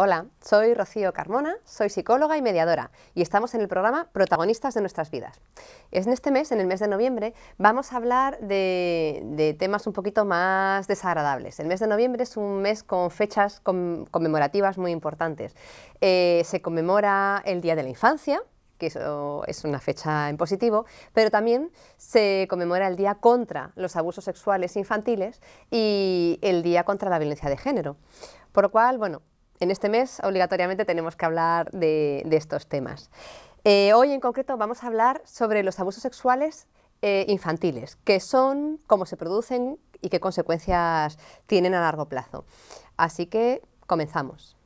Hola, soy Rocío Carmona, soy psicóloga y mediadora y estamos en el programa Protagonistas de nuestras vidas. En este mes, en el mes de noviembre, vamos a hablar de, temas un poquito más desagradables. El mes de noviembre es un mes con fechas conmemorativas muy importantes. Eh, se conmemora el Día de la Infancia, que eso es una fecha en positivo, pero también se conmemora el Día contra los abusos sexuales infantiles y el Día contra la violencia de género. Por lo cual, bueno, en este mes obligatoriamente tenemos que hablar de, estos temas. Eh, hoy en concreto vamos a hablar sobre los abusos sexuales eh, infantiles, qué son, cómo se producen y qué consecuencias tienen a largo plazo. Así que comenzamos.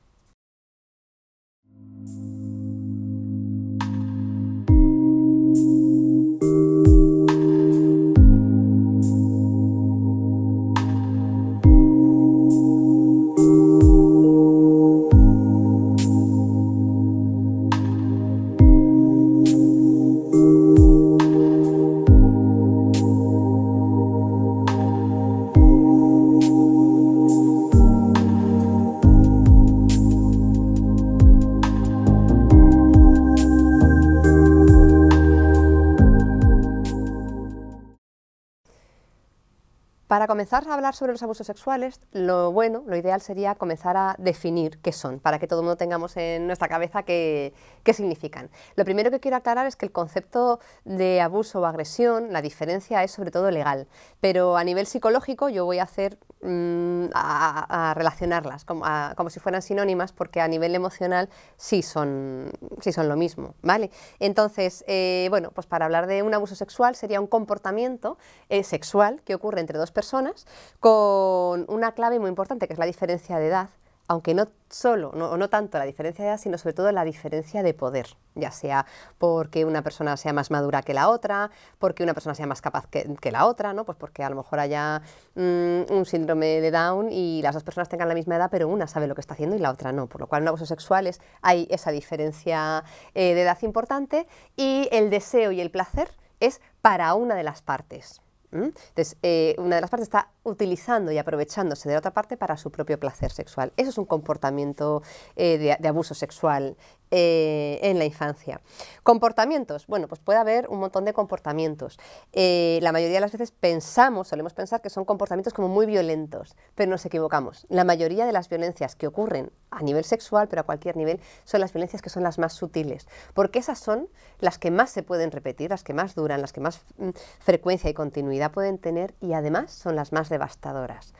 empezar a hablar sobre los abusos sexuales, lo bueno, lo ideal sería comenzar a definir qué son, para que todo el mundo tengamos en nuestra cabeza qué, significan. Lo primero que quiero aclarar es que el concepto de abuso o agresión, la diferencia es sobre todo legal, pero a nivel psicológico yo voy a hacer mm, a, relacionarlas como, si fueran sinónimas, porque a nivel emocional sí son, sí son lo mismo, ¿vale? Entonces, eh, bueno, pues para hablar de un abuso sexual sería un comportamiento eh, sexual que ocurre entre dos personas con una clave muy importante, que es la diferencia de edad, aunque no solo, no, no tanto la diferencia de edad, sino sobre todo la diferencia de poder, ya sea porque una persona sea más madura que la otra, porque una persona sea más capaz que, la otra, ¿no? Pues porque a lo mejor haya mm, un síndrome de Down y las dos personas tengan la misma edad, pero una sabe lo que está haciendo y la otra no, por lo cual en abusos sexuales hay esa diferencia eh, de edad importante y el deseo y el placer es para una de las partes. Entonces, eh, una de las partes está utilizando y aprovechándose de la otra parte para su propio placer sexual. Eso es un comportamiento eh, de, abuso sexual eh, en la infancia. Comportamientos. Bueno, pues puede haber un montón de comportamientos. Eh, la mayoría de las veces pensamos, solemos pensar que son comportamientos como muy violentos, pero nos equivocamos. La mayoría de las violencias que ocurren a nivel sexual, pero a cualquier nivel, son las violencias que son las más sutiles, porque esas son las que más se pueden repetir, las que más duran, las que más mm, frecuencia y continuidad pueden tener y además son las más devastadoras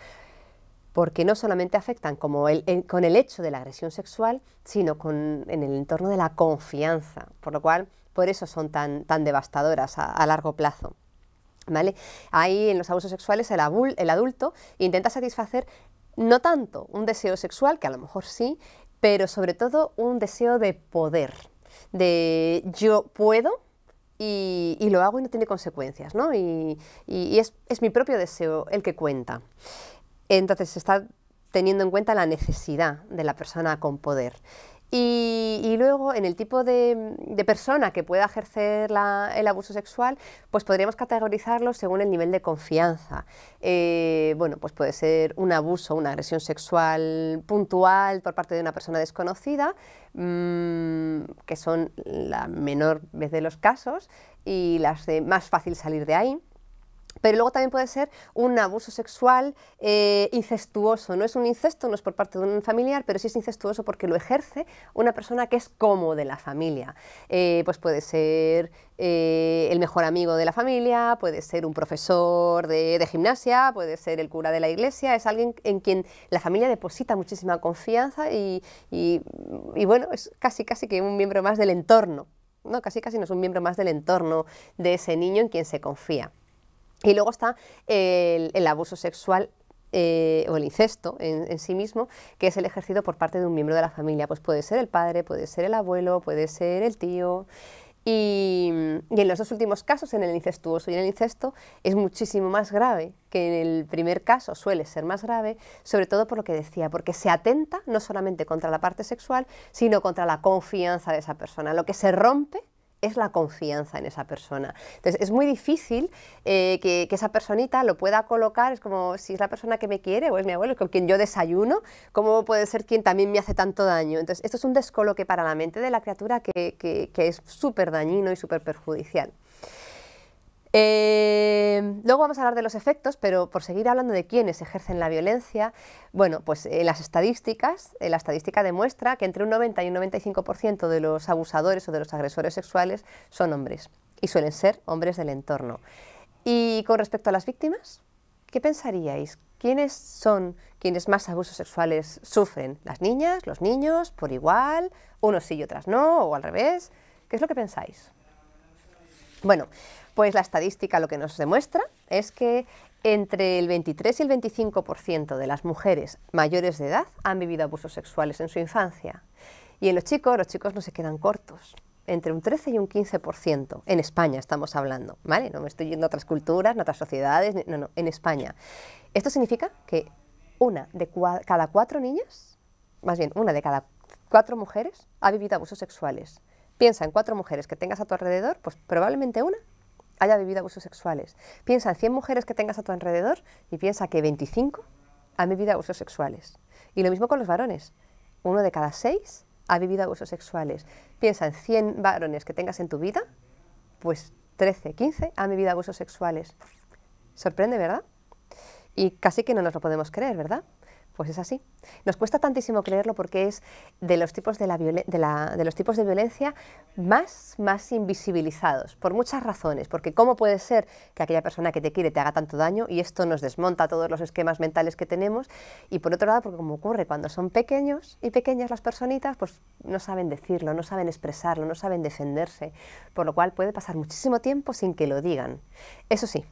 porque no solamente afectan como con el hecho de la agresión sexual, sino en el entorno de la confianza, por lo cual por eso son tan, tan devastadoras a, largo plazo. ¿Vale? Ahí en los abusos sexuales el, adulto intenta satisfacer no tanto un deseo sexual, que a lo mejor sí, pero sobre todo un deseo de poder, de yo puedo, y, lo hago y no tiene consecuencias, ¿no? Y, es, es, mi propio deseo el que cuenta. Entonces se está teniendo en cuenta la necesidad de la persona con poder. Y, luego, en el tipo de, persona que pueda ejercer el abuso sexual, pues podríamos categorizarlo según el nivel de confianza. Eh, bueno, pues puede ser un abuso, una agresión sexual puntual por parte de una persona desconocida, mm, que son la menor vez de los casos y las de más fácil salir de ahí pero luego también puede ser un abuso sexual eh, incestuoso. No es un incesto, no es por parte de un familiar, pero sí es incestuoso porque lo ejerce una persona que es como de la familia. Eh, pues puede ser eh, el mejor amigo de la familia, puede ser un profesor de, gimnasia, puede ser el cura de la iglesia, es alguien en quien la familia deposita muchísima confianza y, y bueno, es casi casi que un miembro más del entorno. No, casi casi no es un miembro más del entorno de ese niño en quien se confía. Y luego está el, abuso sexual eh, o el incesto en, sí mismo, que es el ejercido por parte de un miembro de la familia. Pues puede ser el padre, puede ser el abuelo, puede ser el tío. Y, y, en los dos últimos casos, en el incestuoso y en el incesto, es muchísimo más grave que en el primer caso, suele ser más grave, sobre todo por lo que decía, porque se atenta no solamente contra la parte sexual, sino contra la confianza de esa persona. Lo que se rompe es la confianza en esa persona. Entonces, es muy difícil eh, que, esa personita lo pueda colocar, es como si es la persona que me quiere o es mi abuelo, con quien yo desayuno, ¿cómo puede ser quien también me hace tanto daño? Entonces, esto es un descoloque para la mente de la criatura que, que es súper dañino y súper perjudicial. Eh, luego vamos a hablar de los efectos, pero por seguir hablando de quiénes ejercen la violencia, bueno, pues eh, las estadísticas, eh, la estadística demuestra que entre un 90 y un 95% de los abusadores o de los agresores sexuales son hombres y suelen ser hombres del entorno. Y con respecto a las víctimas, ¿qué pensaríais? ¿Quiénes son quienes más abusos sexuales sufren? ¿Las niñas, los niños, por igual? ¿Unos sí y otras no? ¿O al revés? ¿Qué es lo que pensáis? Bueno, pues la estadística lo que nos demuestra es que entre el 23 y el 25% de las mujeres mayores de edad han vivido abusos sexuales en su infancia. Y en los chicos, los chicos no se quedan cortos entre un 13 y un 15%. En España estamos hablando, ¿vale? No me estoy yendo a otras culturas, a otras sociedades, no, no, en España. Esto significa que una de cada cuatro niñas, más bien una de cada cuatro mujeres, ha vivido abusos sexuales. Piensa en cuatro mujeres que tengas a tu alrededor, pues probablemente una haya vivido abusos sexuales. Piensa en 100 mujeres que tengas a tu alrededor y piensa que 25 han vivido abusos sexuales. Y lo mismo con los varones. Uno de cada seis ha vivido abusos sexuales. Piensa en 100 varones que tengas en tu vida, pues 13, 15 han vivido abusos sexuales. Sorprende, ¿verdad? Y casi que no nos lo podemos creer, ¿verdad? Pues es así. Nos cuesta tantísimo creerlo porque es de los tipos de, la de, los tipos de violencia más, más invisibilizados, por muchas razones. Porque cómo puede ser que aquella persona que te quiere te haga tanto daño y esto nos desmonta todos los esquemas mentales que tenemos. Y por otro lado, porque como ocurre cuando son pequeños y pequeñas las personitas, pues no saben decirlo, no saben expresarlo, no saben defenderse. Por lo cual puede pasar muchísimo tiempo sin que lo digan. Eso sí,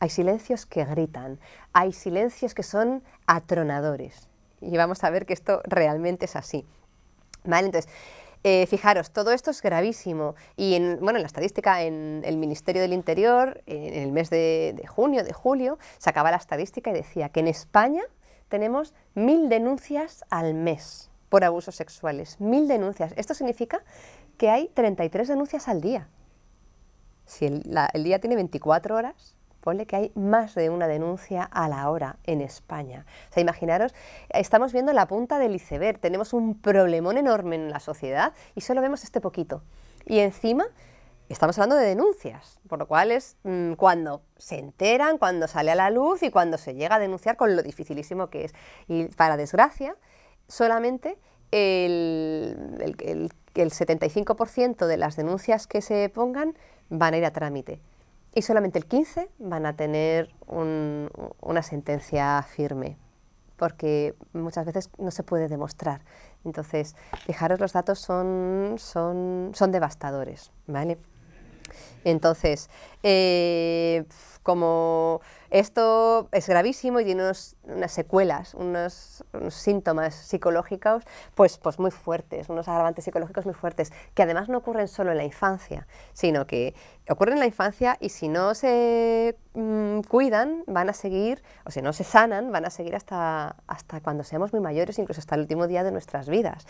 hay silencios que gritan, hay silencios que son atronadores. Y vamos a ver que esto realmente es así. ¿Vale? Entonces, eh, fijaros, todo esto es gravísimo. Y en, bueno, en la estadística, en el Ministerio del Interior, en el mes de, junio, de julio, sacaba la estadística y decía que en España tenemos mil denuncias al mes por abusos sexuales. Mil denuncias. Esto significa que hay 33 denuncias al día. Si el, el día tiene 24 horas, Ponle que hay más de una denuncia a la hora en España. O imaginaros, estamos viendo la punta del iceberg, tenemos un problemón enorme en la sociedad y solo vemos este poquito. Y encima estamos hablando de denuncias, por lo cual es mm, cuando se enteran, cuando sale a la luz y cuando se llega a denunciar con lo dificilísimo que es. Y para desgracia, solamente el 75% de las denuncias que se pongan van a ir a trámite y solamente el 15 van a tener una sentencia firme, porque muchas veces no se puede demostrar. Entonces, fijaros, los datos son, son, son devastadores, ¿vale? Entonces, eh, como esto es gravísimo y tiene unas secuelas, unos, síntomas psicológicos pues, pues muy fuertes, unos agravantes psicológicos muy fuertes, que además no ocurren solo en la infancia, sino que ocurren en la infancia y si no se mm, cuidan, van a seguir, o si no se sanan, van a seguir hasta, hasta cuando seamos muy mayores, incluso hasta el último día de nuestras vidas.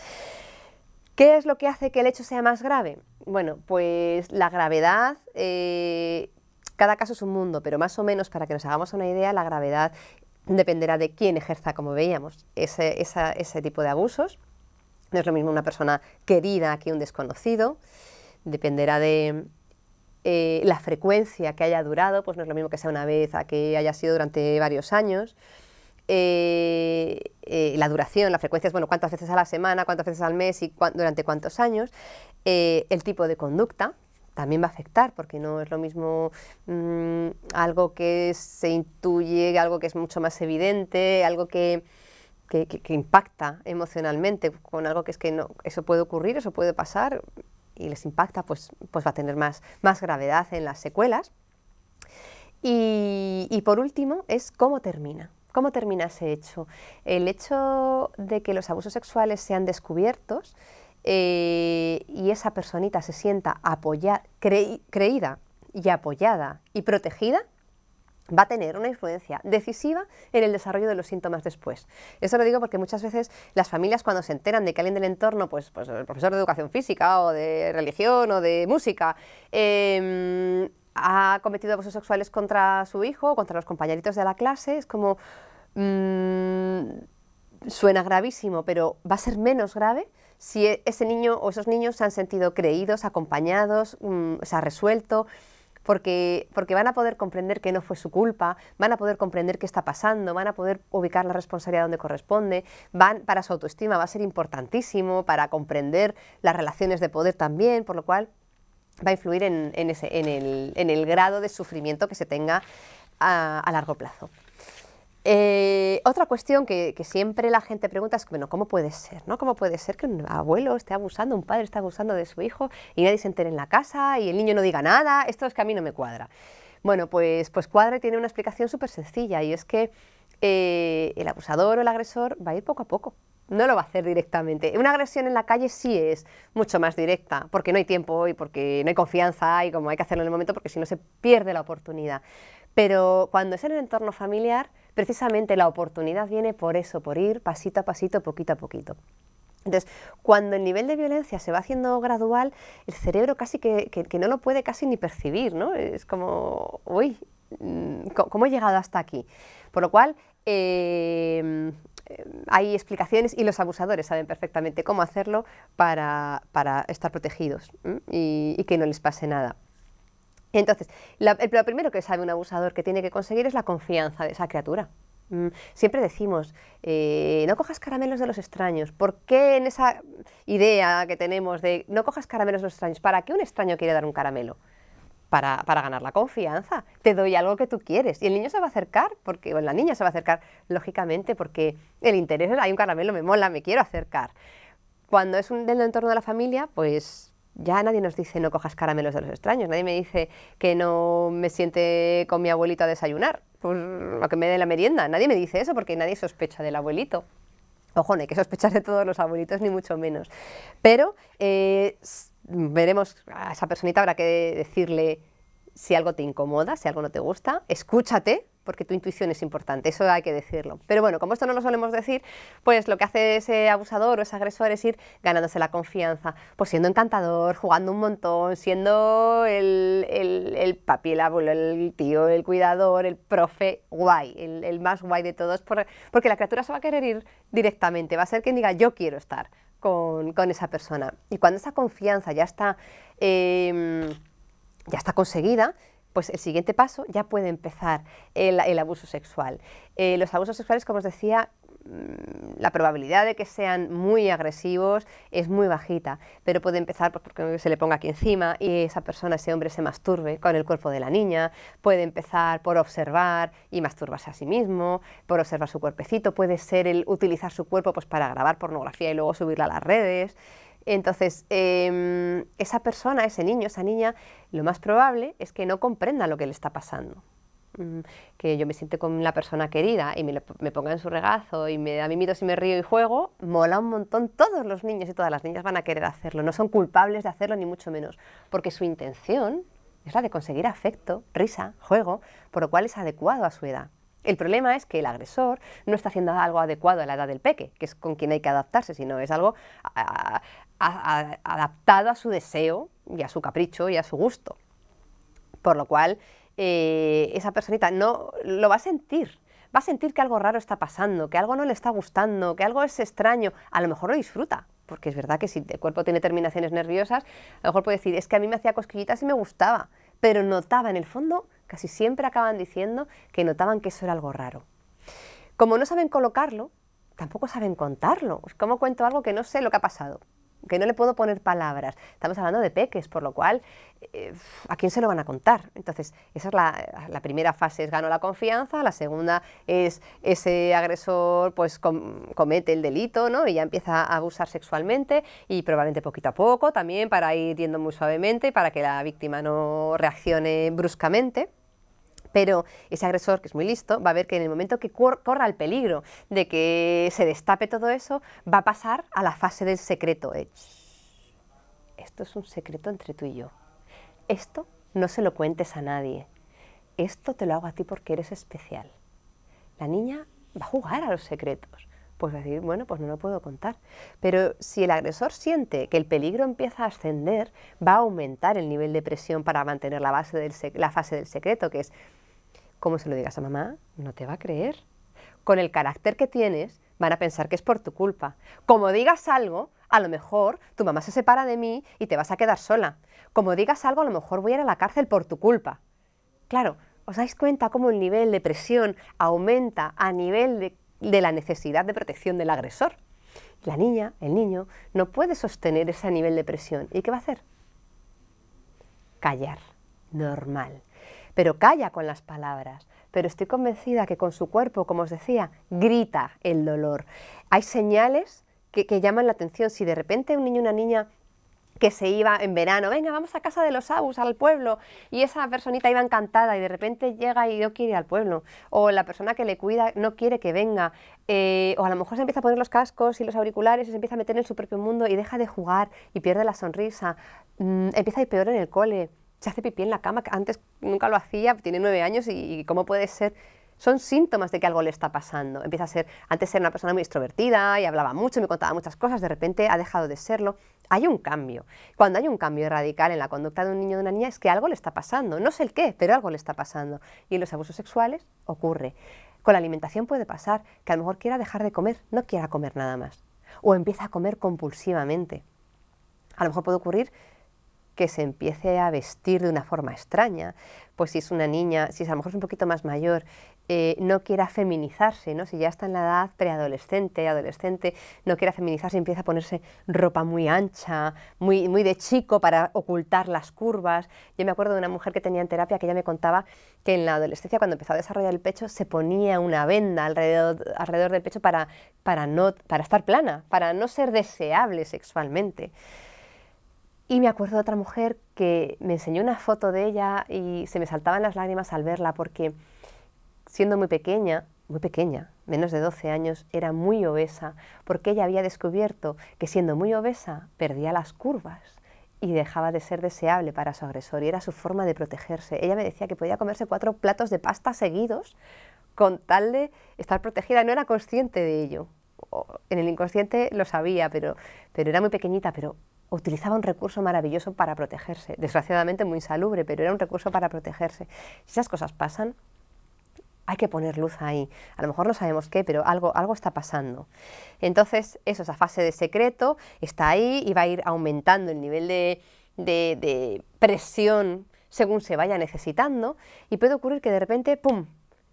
¿Qué es lo que hace que el hecho sea más grave? Bueno, pues la gravedad, eh, cada caso es un mundo, pero más o menos para que nos hagamos una idea, la gravedad dependerá de quién ejerza, como veíamos, ese, ese tipo de abusos. No es lo mismo una persona querida que un desconocido. Dependerá de, eh, la frecuencia que haya durado, pues no es lo mismo que sea una vez a que haya sido durante varios años. Eh, eh, la duración, la frecuencia, bueno, cuántas veces a la semana, cuántas veces al mes y durante cuántos años, eh, el tipo de conducta también va a afectar, porque no es lo mismo mm, algo que se intuye, algo que es mucho más evidente, algo que, impacta emocionalmente, con algo que es que no, eso puede ocurrir, eso puede pasar y les impacta, pues, pues va a tener más, más gravedad en las secuelas. y por último es cómo termina. ¿Cómo termina ese hecho? El hecho de que los abusos sexuales sean descubiertos eh, y esa personita se sienta apoyada, creída y apoyada y protegida, va a tener una influencia decisiva en el desarrollo de los síntomas después. Eso lo digo porque muchas veces las familias cuando se enteran de que alguien del entorno, pues, pues el profesor de educación física o de religión o de música, em, ha cometido abusos sexuales contra su hijo, o contra los compañeritos de la clase, es como... Mm, suena gravísimo, pero va a ser menos grave si e, ese niño o esos niños se han sentido creídos, acompañados, mm, se ha resuelto, porque, porque van a poder comprender que no fue su culpa, van a poder comprender qué está pasando, van a poder ubicar la responsabilidad donde corresponde, van, para su autoestima va a ser importantísimo, para comprender las relaciones de poder también, por lo cual va a influir en, el, grado de sufrimiento que se tenga a, largo plazo. Eh, otra cuestión que, siempre la gente pregunta es, bueno, ¿cómo puede ser? ¿no? ¿Cómo puede ser que un abuelo esté abusando, un padre esté abusando de su hijo y nadie se entere en la casa y el niño no diga nada? Esto es que a mí no me cuadra. Bueno, pues, pues cuadra y tiene una explicación súper sencilla y es que eh, el abusador o el agresor va a ir poco a poco no lo va a hacer directamente. Una agresión en la calle sí es mucho más directa, porque no hay tiempo y porque no hay confianza y como hay que hacerlo en el momento, porque si no se pierde la oportunidad. Pero cuando es en el entorno familiar, precisamente la oportunidad viene por eso, por ir pasito a pasito, poquito a poquito. Entonces, cuando el nivel de violencia se va haciendo gradual, el cerebro casi que, no lo puede casi ni percibir, ¿no? Es como, uy, mm, ¿cómo he llegado hasta aquí? Por lo cual, em, Em, hay explicaciones y los abusadores saben perfectamente cómo hacerlo para, estar protegidos y, que no les pase nada. Entonces, el, lo primero que sabe un abusador que tiene que conseguir es la confianza de esa criatura. siempre decimos, eh, no cojas caramelos de los extraños. ¿Por qué en esa idea que tenemos de no cojas caramelos de los extraños? ¿Para qué un extraño quiere dar un caramelo? para, ganar la confianza. Te doy algo que tú quieres. Y el niño se va a acercar, porque, la niña se va a acercar, lógicamente, porque el interés hay un caramelo, me mola, me quiero acercar. Cuando es un, del entorno de la familia, pues ya nadie nos dice no cojas caramelos de los extraños, nadie me dice que no me siente con mi abuelito a desayunar, pues, lo que me dé la merienda, nadie me dice eso porque nadie sospecha del abuelito. Ojo, no hay que sospechar de todos los abuelitos, ni mucho menos. Pero eh, veremos, a esa personita habrá que decirle si algo te incomoda, si algo no te gusta, escúchate, porque tu intuición es importante, eso hay que decirlo. Pero bueno, como esto no lo solemos decir, pues lo que hace ese abusador o ese agresor es ir ganándose la confianza, pues siendo encantador, jugando un montón, siendo el, el, el papi, el abuelo, el tío, el cuidador, el profe, guay, el, más guay de todos, porque la criatura se va a querer ir directamente, va a ser quien diga yo quiero estar con, esa persona. Y cuando esa confianza ya está... Em, ya está conseguida, pues el siguiente paso ya puede empezar el, abuso sexual. Eh, los abusos sexuales, como os decía, mm, la probabilidad de que sean muy agresivos es muy bajita, pero puede empezar pues, porque se le ponga aquí encima y esa persona, ese hombre se masturbe con el cuerpo de la niña, puede empezar por observar y masturbarse a sí mismo, por observar su cuerpecito, puede ser el utilizar su cuerpo pues, para grabar pornografía y luego subirla a las redes. Entonces, em, esa persona, ese niño, esa niña, lo más probable es que no comprenda lo que le está pasando. Mm, que yo me siente con la persona querida y me, me, ponga en su regazo y me da mimitos y me río y juego, mola un montón. Todos los niños y todas las niñas van a querer hacerlo. No son culpables de hacerlo, ni mucho menos. Porque su intención es la de conseguir afecto, risa, juego, por lo cual es adecuado a su edad. El problema es que el agresor no está haciendo algo adecuado a la edad del peque, que es con quien hay que adaptarse, sino es algo adaptado a su deseo y a su capricho y a su gusto. Por lo cual, eh, esa personita no lo va a sentir, va a sentir que algo raro está pasando, que algo no le está gustando, que algo es extraño, a lo mejor lo disfruta, porque es verdad que si el cuerpo tiene terminaciones nerviosas, a lo mejor puede decir, es que a mí me hacía cosquillitas y me gustaba, pero notaba en el fondo, casi siempre acaban diciendo que notaban que eso era algo raro. Como no saben colocarlo, tampoco saben contarlo. como cuento algo que no sé lo que ha pasado? que no le puedo poner palabras. Estamos hablando de peques, por lo cual, eh, ¿a quién se lo van a contar? Entonces, esa es la, primera fase, es gano la confianza, la segunda es ese agresor pues comete el delito, ¿no? Y ya empieza a abusar sexualmente y probablemente poquito a poco también para ir yendo muy suavemente, para que la víctima no reaccione bruscamente. Pero ese agresor, que es muy listo, va a ver que en el momento que corra el peligro de que se destape todo eso, va a pasar a la fase del secreto. Eh. esto es un secreto entre tú y yo. Esto no se lo cuentes a nadie. Esto te lo hago a ti porque eres especial. La niña va a jugar a los secretos. Pues va a decir, bueno, pues no lo puedo contar. Pero si el agresor siente que el peligro empieza a ascender, va a aumentar el nivel de presión para mantener la fase del secreto, que es como se lo digas a mamá, no te va a creer. Con el carácter que tienes, van a pensar que es por tu culpa. Como digas algo, a lo mejor tu mamá se separa de mí y te vas a quedar sola. Como digas algo, a lo mejor voy a ir a la cárcel por tu culpa. Claro, ¿os dais cuenta cómo el nivel de presión aumenta a nivel de, de la necesidad de protección del agresor? La niña, el niño, no puede sostener ese nivel de presión. ¿Y qué va a hacer? Callar, normal pero calla con las palabras. Pero estoy convencida que con su cuerpo, como os decía, grita el dolor. Hay señales que, llaman la atención. Si de repente un niño o una niña que se iba en verano, venga, vamos a casa de los abus, al pueblo, y esa personita iba encantada y de repente llega y no quiere ir al pueblo, o la persona que le cuida no quiere que venga, eh, o a lo mejor se empieza a poner los cascos y los auriculares y se empieza a meter en su propio mundo y deja de jugar y pierde la sonrisa, mm, empieza a ir peor en el cole, se hace pipí en la cama, que antes nunca lo hacía, tiene nueve años y, cómo puede ser son síntomas de que algo le está pasando. Empieza a ser, antes era una persona muy extrovertida y hablaba mucho, me contaba muchas cosas, de repente ha dejado de serlo. Hay un cambio. Cuando hay un cambio radical en la conducta de un niño o de una niña es que algo le está pasando. No sé el qué, pero algo le está pasando. Y los abusos sexuales ocurre. Con la alimentación puede pasar que a lo mejor quiera dejar de comer, no quiera comer nada más. O empieza a comer compulsivamente. A lo mejor puede ocurrir que se empiece a vestir de una forma extraña, pues si es una niña, si es a lo mejor es un poquito más mayor, eh, no quiera feminizarse, ¿no? si ya está en la edad preadolescente, adolescente, no quiera feminizarse, empieza a ponerse ropa muy ancha, muy, muy de chico para ocultar las curvas. Yo me acuerdo de una mujer que tenía en terapia que ella me contaba que en la adolescencia, cuando empezó a desarrollar el pecho, se ponía una venda alrededor, alrededor del pecho para, para, no, para estar plana, para no ser deseable sexualmente. Y me acuerdo de otra mujer que me enseñó una foto de ella y se me saltaban las lágrimas al verla porque siendo muy pequeña, muy pequeña, menos de 12 años, era muy obesa porque ella había descubierto que siendo muy obesa perdía las curvas y dejaba de ser deseable para su agresor y era su forma de protegerse. Ella me decía que podía comerse cuatro platos de pasta seguidos con tal de estar protegida, no era consciente de ello. En el inconsciente lo sabía, pero, pero era muy pequeñita, pero utilizaba un recurso maravilloso para protegerse, desgraciadamente muy insalubre, pero era un recurso para protegerse. Si esas cosas pasan, hay que poner luz ahí. A lo mejor no sabemos qué, pero algo, algo está pasando. Entonces, eso, esa fase de secreto está ahí y va a ir aumentando el nivel de presión según se vaya necesitando y puede ocurrir que de repente, ¡pum!,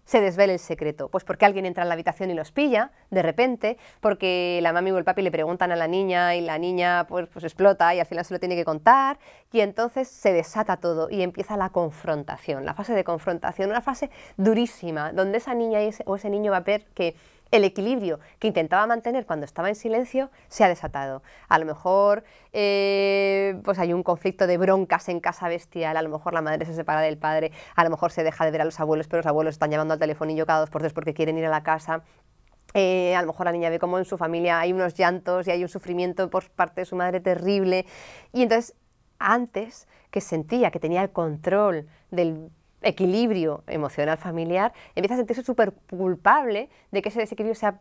se desvela el secreto? Pues porque alguien entra en la habitación y los pilla de repente, porque la mami o el papi le preguntan a la niña y la niña pues, pues explota y al final se lo tiene que contar y entonces se desata todo y empieza la confrontación, la fase de confrontación, una fase durísima donde esa niña o ese niño va a ver que el equilibrio que intentaba mantener cuando estaba en silencio se ha desatado. A lo mejor eh, pues hay un conflicto de broncas en casa bestial, a lo mejor la madre se separa del padre, a lo mejor se deja de ver a los abuelos, pero los abuelos están llamando al telefonillo cada dos por tres porque quieren ir a la casa. Eh, a lo mejor la niña ve como en su familia hay unos llantos y hay un sufrimiento por parte de su madre terrible. Y entonces, antes que sentía que tenía el control del equilibrio emocional familiar, empieza a sentirse súper culpable de que ese desequilibrio sea,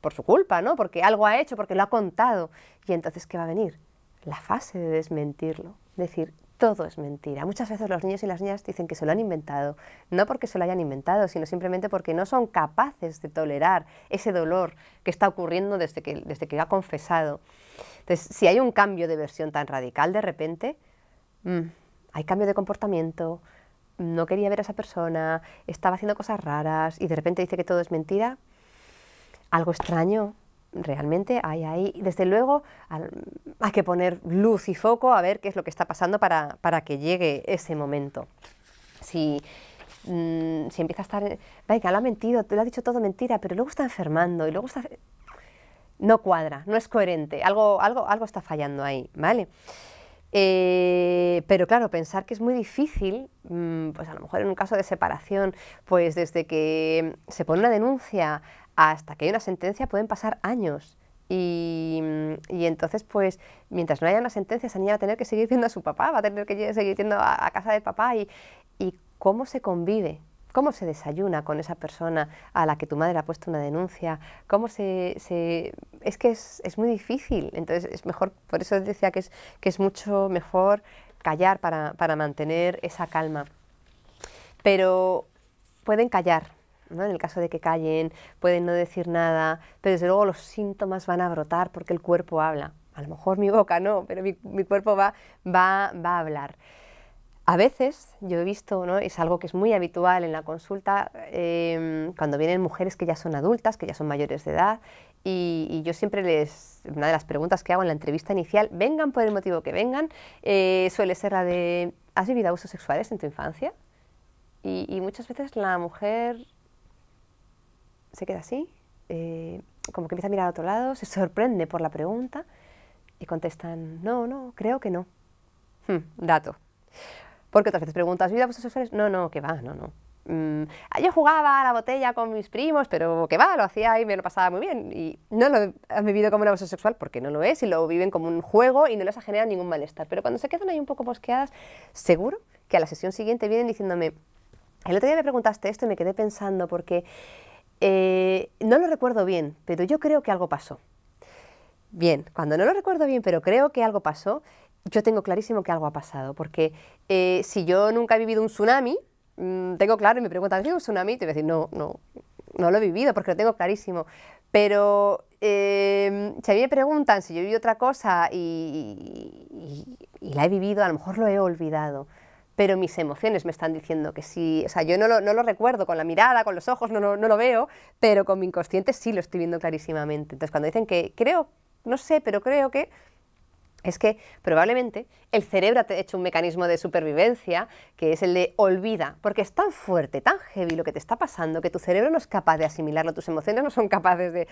por, su culpa, ¿no? Porque algo ha hecho, porque lo ha contado. Y entonces, ¿qué va a venir? La fase de desmentirlo. Decir, todo es mentira. Muchas veces los niños y las niñas dicen que se lo han inventado, no porque se lo hayan inventado, sino simplemente porque no son capaces de tolerar ese dolor que está ocurriendo desde que, desde que ha confesado. Entonces, si hay un cambio de versión tan radical de repente, mm, hay cambio de comportamiento, no quería ver a esa persona, estaba haciendo cosas raras y de repente dice que todo es mentira, algo extraño realmente hay ahí. Desde luego hay que poner luz y foco a ver qué es lo que está pasando para, que llegue ese momento. Mm, si, empieza a estar, venga, lo ha mentido, lo ha dicho todo mentira, pero luego está enfermando y luego está... No cuadra, no es coherente, algo, algo, algo está fallando ahí, ¿vale? Eh, pero claro, pensar que es muy difícil, mm, pues a lo mejor en un caso de separación, pues desde que se pone una denuncia hasta que hay una sentencia pueden pasar años. Y, mm, entonces, pues, mientras no haya una sentencia, esa niña va a tener que seguir viendo a su papá, va a tener que seguir yendo a, casa de papá. Y, y cómo se convive cómo se desayuna con esa persona a la que tu madre ha puesto una denuncia, cómo se... es que es, es, muy difícil, entonces es mejor, por eso decía que es, que es mucho mejor callar para, para mantener esa calma. Pero pueden callar, ¿no? en el caso de que callen, pueden no decir nada, pero desde luego los síntomas van a brotar porque el cuerpo habla. A lo mejor mi boca no, pero mi, cuerpo va, va, va a hablar. A veces yo he visto, ¿no? es algo que es muy habitual en la consulta, em, cuando vienen mujeres que ya son adultas, que ya son mayores de edad, y, yo siempre les, una de las preguntas que hago en la entrevista inicial, vengan por el motivo que vengan, eh, suele ser la de, ¿has vivido abusos sexuales en tu infancia? Y, muchas veces la mujer se queda así, eh, como que empieza a mirar a otro lado, se sorprende por la pregunta y contestan, no, no, creo que no. Hmm, dato. Porque otras veces preguntas, ¿vida vuestros sexuales? No, no, que va, no, no. Mm, yo jugaba a la botella con mis primos, pero que va, lo hacía y me lo pasaba muy bien. Y no lo has vivido como un abuso sexual porque no lo es y lo viven como un juego y no les ha generado ningún malestar. Pero cuando se quedan ahí un poco mosqueadas, seguro que a la sesión siguiente vienen diciéndome, el otro día me preguntaste esto y me quedé pensando porque eh, no lo recuerdo bien, pero yo creo que algo pasó. Bien, cuando no lo recuerdo bien, pero creo que algo pasó, yo tengo clarísimo que algo ha pasado, porque eh, si yo nunca he vivido un tsunami, mm, tengo claro, y me preguntan, ¿qué es un tsunami? te voy a decir, no, no, no lo he vivido, porque lo tengo clarísimo. Pero em, si a mí me preguntan si yo he vivido otra cosa y, y, la he vivido, a lo mejor lo he olvidado. Pero mis emociones me están diciendo que sí. O sea, yo no lo, no lo recuerdo con la mirada, con los ojos, no, no, no lo veo, pero con mi inconsciente sí lo estoy viendo clarísimamente. Entonces, cuando dicen que creo, no sé, pero creo que es que probablemente el cerebro te ha hecho un mecanismo de supervivencia que es el de olvida, porque es tan fuerte, tan heavy lo que te está pasando que tu cerebro no es capaz de asimilarlo, tus emociones no son capaces de,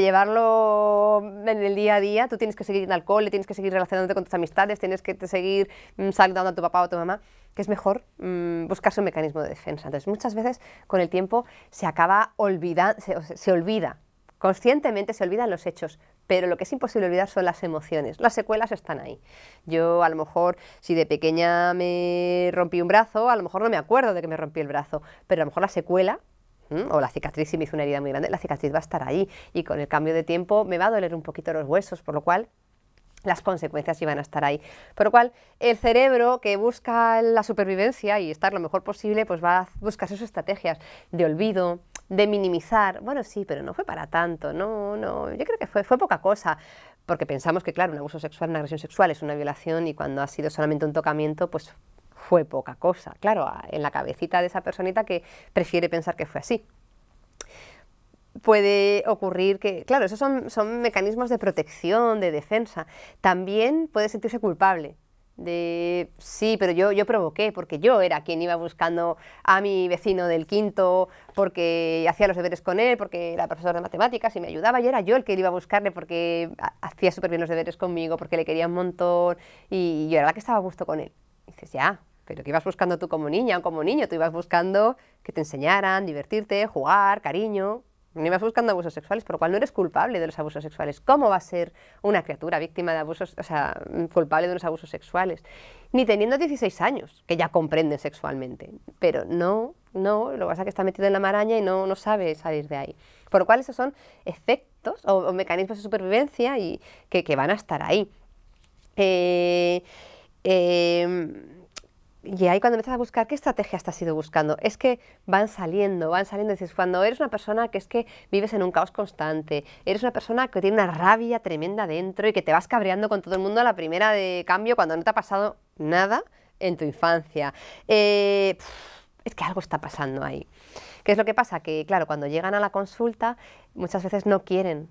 llevarlo en el día a día, tú tienes que seguir en alcohol, tienes que seguir relacionándote con tus amistades, tienes que seguir mm, saludando a tu papá o a tu mamá, que es mejor buscas mm, buscarse un mecanismo de defensa. Entonces muchas veces con el tiempo se acaba olvidando, se, se olvida conscientemente se olvidan los hechos, pero lo que es imposible olvidar son las emociones. Las secuelas están ahí. Yo a lo mejor, si de pequeña me rompí un brazo, a lo mejor no me acuerdo de que me rompí el brazo, pero a lo mejor la secuela o la cicatriz si me hizo una herida muy grande, la cicatriz va a estar ahí y con el cambio de tiempo me va a doler un poquito los huesos, por lo cual las consecuencias iban a estar ahí. Por lo cual, el cerebro que busca la supervivencia y estar lo mejor posible, pues va a buscar sus estrategias de olvido, de minimizar, bueno, sí, pero no fue para tanto, no, no, yo creo que fue, fue poca cosa, porque pensamos que, claro, un abuso sexual, una agresión sexual es una violación y cuando ha sido solamente un tocamiento, pues fue poca cosa, claro, en la cabecita de esa personita que prefiere pensar que fue así. Puede ocurrir que, claro, esos son mecanismos de protección, de defensa. También puede sentirse culpable de sí, pero yo, yo provoqué, porque yo era quien iba buscando a mi vecino del quinto, porque hacía los deberes con él, porque era profesor de matemáticas y me ayudaba, y era yo el que iba a buscarle porque hacía súper bien los deberes conmigo, porque le quería un montón, y yo era la que estaba a gusto con él. dices, ya, pero qué ibas buscando tú como niña o como niño, tú ibas buscando que te enseñaran, divertirte, jugar, cariño, ni vas buscando abusos sexuales, por lo cual no eres culpable de los abusos sexuales. ¿Cómo va a ser una criatura víctima de abusos, o sea, culpable de los abusos sexuales? Ni teniendo 16 años, que ya comprenden sexualmente, pero no, no, lo que pasa es que está metido en la maraña y no, no sabe salir de ahí. Por lo cual esos son efectos o, mecanismos de supervivencia y que, que, van a estar ahí. eh, em, y ahí cuando empezas a buscar qué estrategia has ido buscando, es que van saliendo, van saliendo. Dices, cuando eres una persona que es que vives en un caos constante, eres una persona que tiene una rabia tremenda dentro y que te vas cabreando con todo el mundo a la primera de cambio cuando no te ha pasado nada en tu infancia. Eh, es que algo está pasando ahí. ¿Qué es lo que pasa? Que, claro, cuando llegan a la consulta, muchas veces no quieren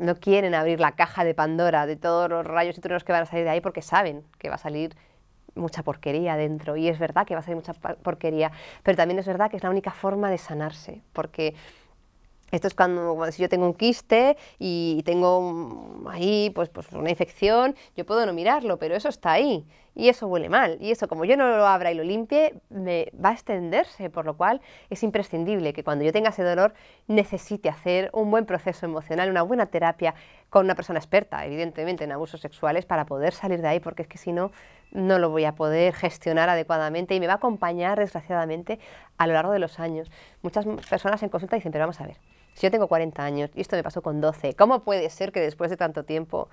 no quieren abrir la caja de Pandora de todos los rayos y truenos que van a salir de ahí porque saben que va a salir mucha porquería dentro y es verdad que va a salir mucha porquería, pero también es verdad que es la única forma de sanarse, porque esto es cuando, si yo tengo un quiste y tengo ahí pues, pues una infección, yo puedo no mirarlo, pero eso está ahí y eso huele mal. Y eso, como yo no lo abra y lo limpie, me va a extenderse, por lo cual es imprescindible que cuando yo tenga ese dolor necesite hacer un buen proceso emocional, una buena terapia con una persona experta, evidentemente, en abusos sexuales para poder salir de ahí, porque es que si no, no lo voy a poder gestionar adecuadamente y me va a acompañar, desgraciadamente, a lo largo de los años. Muchas personas en consulta dicen, pero vamos a ver, si yo tengo 40 años y esto me pasó con 12, ¿cómo puede ser que después de tanto tiempo...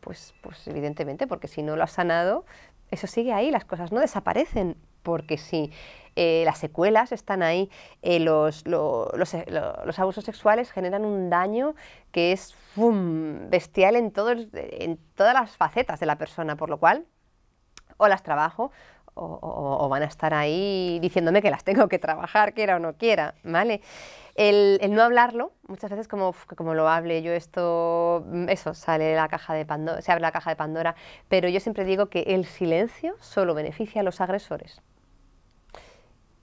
Pues, pues evidentemente, porque si no lo has sanado, eso sigue ahí, las cosas no desaparecen porque si eh, las secuelas están ahí, eh, los, eh, los, abusos sexuales generan un daño que es bestial en, todos en todas las facetas de la persona, por lo cual o las trabajo o, van a estar ahí diciéndome que las tengo que trabajar, quiera o no quiera, ¿vale? El, no hablarlo, muchas veces como, como lo hable yo esto, mm, eso, sale la caja de Pandora, se abre la caja de Pandora, pero yo siempre digo que el silencio solo beneficia a los agresores.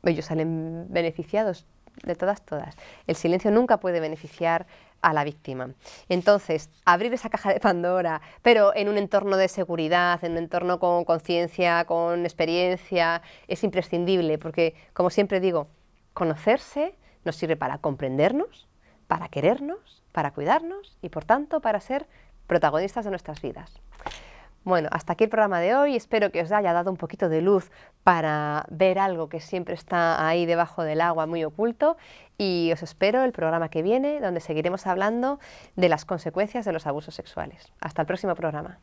Ellos salen beneficiados de todas, todas. El silencio nunca puede beneficiar a la víctima. Entonces, abrir esa caja de Pandora, pero en un entorno de seguridad, en un entorno con conciencia, con experiencia, es imprescindible, porque, como siempre digo, conocerse nos sirve para comprendernos, para querernos, para cuidarnos y por tanto para ser protagonistas de nuestras vidas. Bueno, hasta aquí el programa de hoy. Espero que os haya dado un poquito de luz para ver algo que siempre está ahí debajo del agua, muy oculto. Y os espero el programa que viene, donde seguiremos hablando de las consecuencias de los abusos sexuales. Hasta el próximo programa.